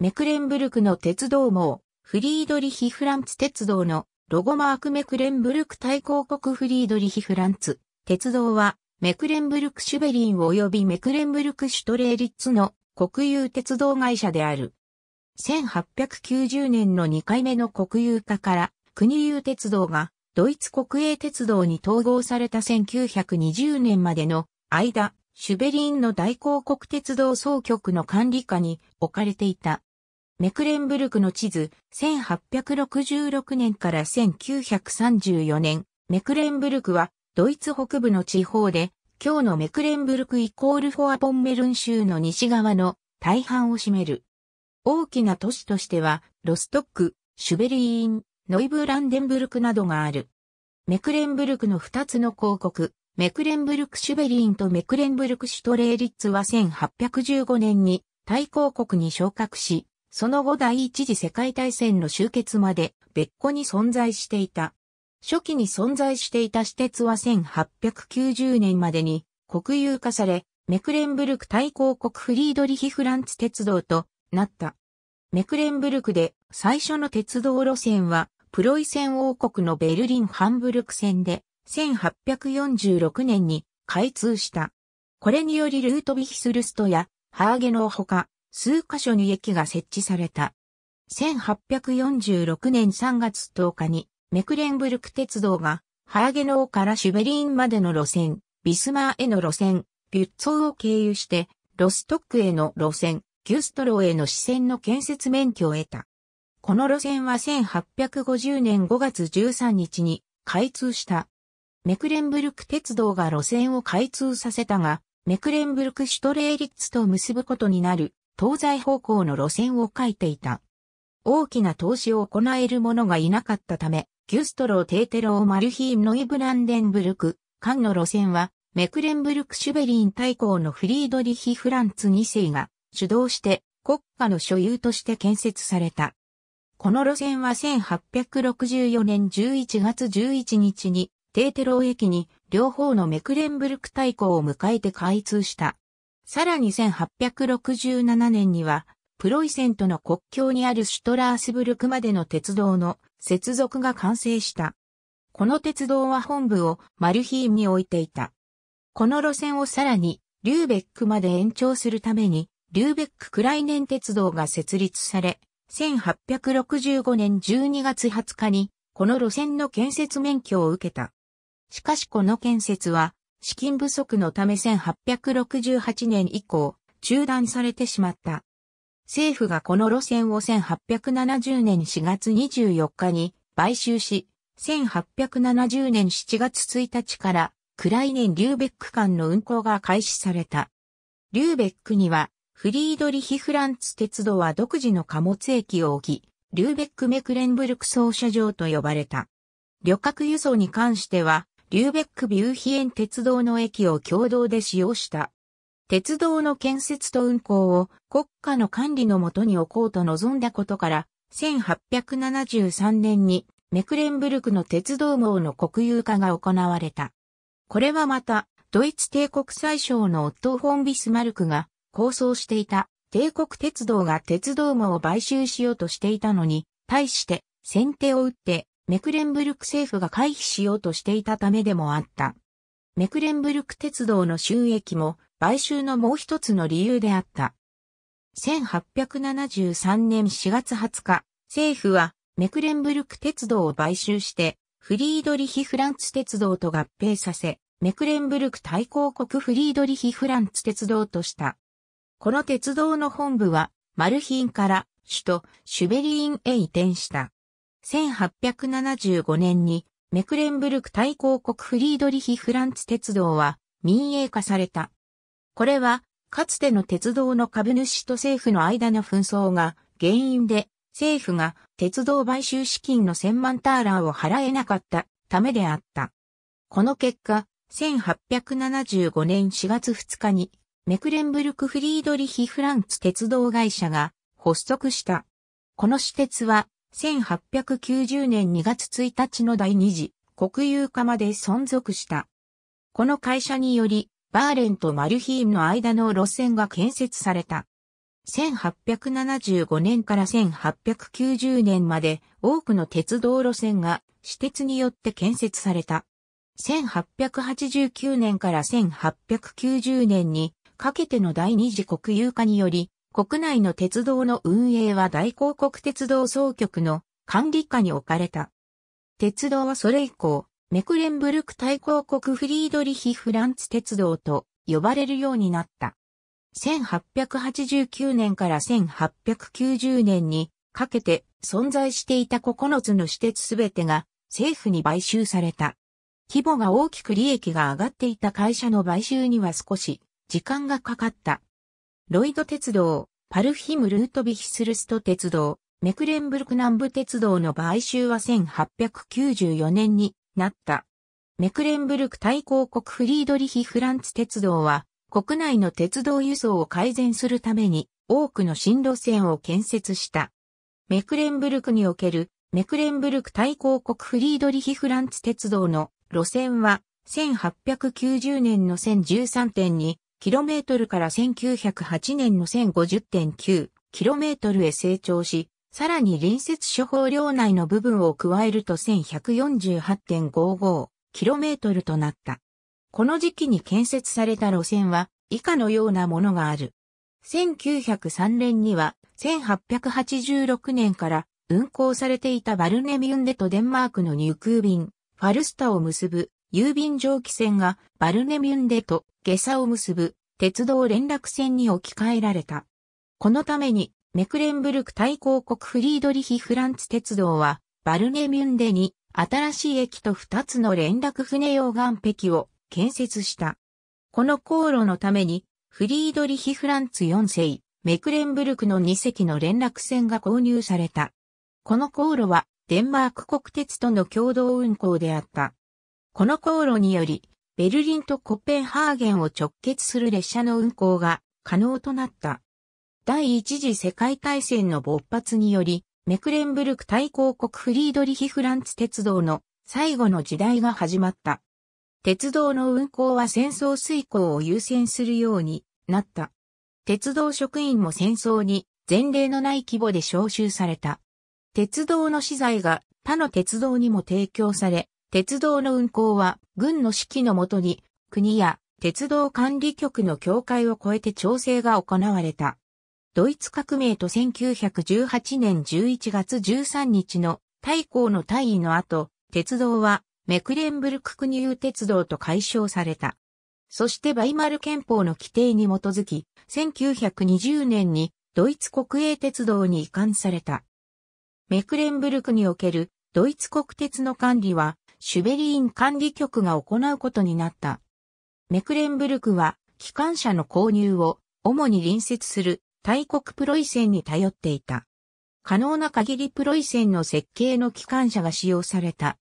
メクレンブルクの鉄道網、フリードリヒ・フランツ鉄道のロゴマークメクレンブルク大公国フリードリヒ・フランツ鉄道はメクレンブルクシュベリン及びメクレンブルクシュトレーリッツの国有鉄道会社である。1890年の2回目の国有化から国有鉄道がドイツ国営鉄道に統合された1920年までの間、シュベリンの大広告鉄道総局の管理下に置かれていた。メクレンブルクの地図、1866年から1934年、メクレンブルクはドイツ北部の地方で、今日のメクレンブルクイコールフォアポンメルン州の西側の大半を占める。大きな都市としては、ロストック、シュベリーン、ノイブランデンブルクなどがある。メクレンブルクの2つの広告、メクレンブルクシュベリンとメクレンブルクシュトレーリッツは1815年に大公国に昇格し、その後第一次世界大戦の終結まで別個に存在していた。初期に存在していた私鉄は1890年までに国有化され、メクレンブルク大公国フリードリヒフランツ鉄道となった。メクレンブルクで最初の鉄道路線はプロイセン王国のベルリンハンブルク線で1846年に開通した。これによりルートビヒスルストやハーゲーほか、数箇所に駅が設置された。1846年3月10日にメクレンブルク鉄道がハーゲノーからシュベリーンまでの路線、ビスマーへの路線、ビュッツォーを経由してロストックへの路線、ギュストローへの支線の建設免許を得た。この路線は1850年5月13日に開通した。メクレンブルク鉄道が路線を開通させたが、メクレンブルクシュトレーリッツと結ぶことになる東西方向の路線を書いていた。大きな投資を行える者がいなかったため、ギュストロー・テーテロー・マルヒーム・ノイブランデンブルク、間の路線は、メクレンブルク・シュベリン大公のフリードリヒ・フランツ2世が主導して国家の所有として建設された。この路線は1864年11月11日にテーテロー駅に両方のメクレンブルク大港を迎えて開通した。さらに1867年には、プロイセンとの国境にあるシュトラースブルクまでの鉄道の接続が完成した。この鉄道は本部をマルヒームに置いていた。この路線をさらにリューベックまで延長するために、リューベッククライネン鉄道が設立され、1865年12月20日にこの路線の建設免許を受けた。しかしこの建設は、資金不足のため1868年以降、中断されてしまった。政府がこの路線を1870年4月24日に買収し、1870年7月1日からクライネン・リューベック間の運行が開始された。リューベックにはフリードリヒ・フランツ鉄道は独自の貨物駅を置き、リューベック・メクレンブルク操車場と呼ばれた。旅客輸送に関しては、リューベック・ビューヒエン鉄道の駅を共同で使用した。鉄道の建設と運行を国家の管理のもとに置こうと望んだことから、1873年にメクレンブルクの鉄道網の国有化が行われた。これはまた、ドイツ帝国最小のオットホフォン・ビスマルクが構想していた帝国鉄道が鉄道網を買収しようとしていたのに、対して先手を打ってメクレンブルク政府が回避しようとしていたためでもあった。メクレンブルク鉄道の収益も買収のもう一つの理由であった。1873年4月20日、政府はメクレンブルク鉄道を買収して、フリードリヒ・フランツ鉄道と合併させ、メクレンブルク大公国フリードリヒ・フランツ鉄道とした。この鉄道の本部は、マルヒンから首都シュベリーンへ移転した。1875年にメクレンブルク大公国フリードリヒ・フランツ鉄道は民営化された。これは、かつての鉄道の株主と政府の間の紛争が原因で、政府が鉄道買収資金の1000万ターラーを払えなかったためであった。この結果、1875年4月2日に、メクレンブルクフリードリヒ・フランツ鉄道会社が発足した。この私鉄は1890年2月1日の第二次国有化まで存続した。この会社により、バーレンとマルヒームの間の路線が建設された。1875年から1890年まで多くの鉄道路線が私鉄によって建設された。1889年から1890年にかけての第二次国有化により国内の鉄道の運営は大広告鉄道総局の管理下に置かれた。鉄道はそれ以降、メクレンブルク大広告フリードリヒ・フランツ鉄道と呼ばれるようになった。1889年から1890年にかけて存在していた9つの私鉄すべてが政府に買収された。規模が大きく利益が上がっていた会社の買収には少し時間がかかった。ロイド鉄道、パルヒム・ルートビヒスルスト鉄道、メクレンブルク南部鉄道の買収は1894年になった。メクレンブルク大公国フリードリヒ・フランツ鉄道は、国内の鉄道輸送を改善するために多くの新路線を建設した。メクレンブルクにおけるメクレンブルク大公国フリードリヒ・フランツ鉄道の路線は1890年の1013点に km から1908年の 1050.9km へ成長し、さらに隣接処方領内の部分を加えると 1148.55km となった。この時期に建設された路線は以下のようなものがある。1903年には1886年から運行されていたバルネミュンデとデンマークの入空便、ファルスタを結ぶ郵便蒸気船がバルネミュンデと下差を結ぶ鉄道連絡船に置き換えられた。このために、メクレンブルク大公国フリードリヒ・フランツ鉄道は、バルネミュンデに新しい駅と2つの連絡船用岸壁を建設した。この航路のために、フリードリヒ・フランツ4世、メクレンブルクの2隻の連絡船が購入された。この航路は、デンマーク国鉄との共同運行であった。この航路により、ベルリンとコペンハーゲンを直結する列車の運行が可能となった。第一次世界大戦の勃発により、メクレンブルク大公国フリードリヒフランツ鉄道の最後の時代が始まった。鉄道の運行は戦争遂行を優先するようになった。鉄道職員も戦争に前例のない規模で招集された。鉄道の資材が他の鉄道にも提供され、鉄道の運行は軍の指揮のもとに国や鉄道管理局の境界を超えて調整が行われた。ドイツ革命と1918年11月13日の大公の大位の後、鉄道はメクレンブルク国有鉄道と解消された。そしてバイマル憲法の規定に基づき、1920年にドイツ国営鉄道に移管された。メクレンブルクにおけるドイツ国鉄の管理はシュベリーン管理局が行うことになった。メクレンブルクは、機関車の購入を、主に隣接する大国プロイセンに頼っていた。可能な限りプロイセンの設計の機関車が使用された。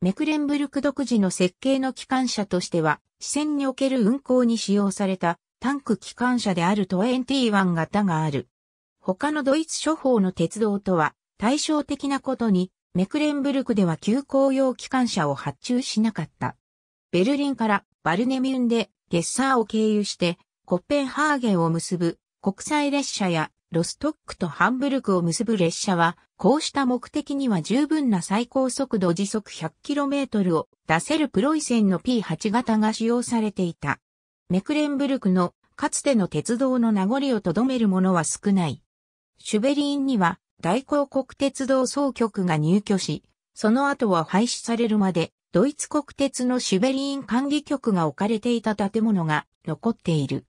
メクレンブルク独自の設計の機関車としては、視線における運行に使用されたタンク機関車である21型がある。他のドイツ諸法の鉄道とは対照的なことにメクレンブルクでは急行用機関車を発注しなかった。ベルリンからバルネミュンでゲッサーを経由してコッペンハーゲンを結ぶ国際列車やロストックとハンブルクを結ぶ列車は、こうした目的には十分な最高速度時速 100km を出せるプロイセンの P8 型が使用されていた。メクレンブルクのかつての鉄道の名残をとどめるものは少ない。シュベリーンには大広国鉄道総局が入居し、その後は廃止されるまで、ドイツ国鉄のシュベリーン管理局が置かれていた建物が残っている。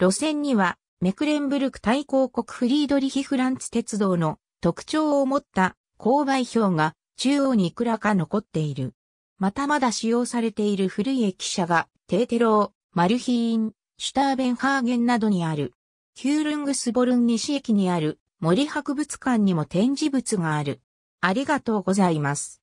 路線には、メクレンブルク大公国フリードリヒフランツ鉄道の特徴を持った勾配表が中央にいくらか残っている。またまだ使用されている古い駅舎がテーテロー、マルヒーン、シュターベンハーゲンなどにある。ヒュールングスボルン西駅にある森博物館にも展示物がある。ありがとうございます。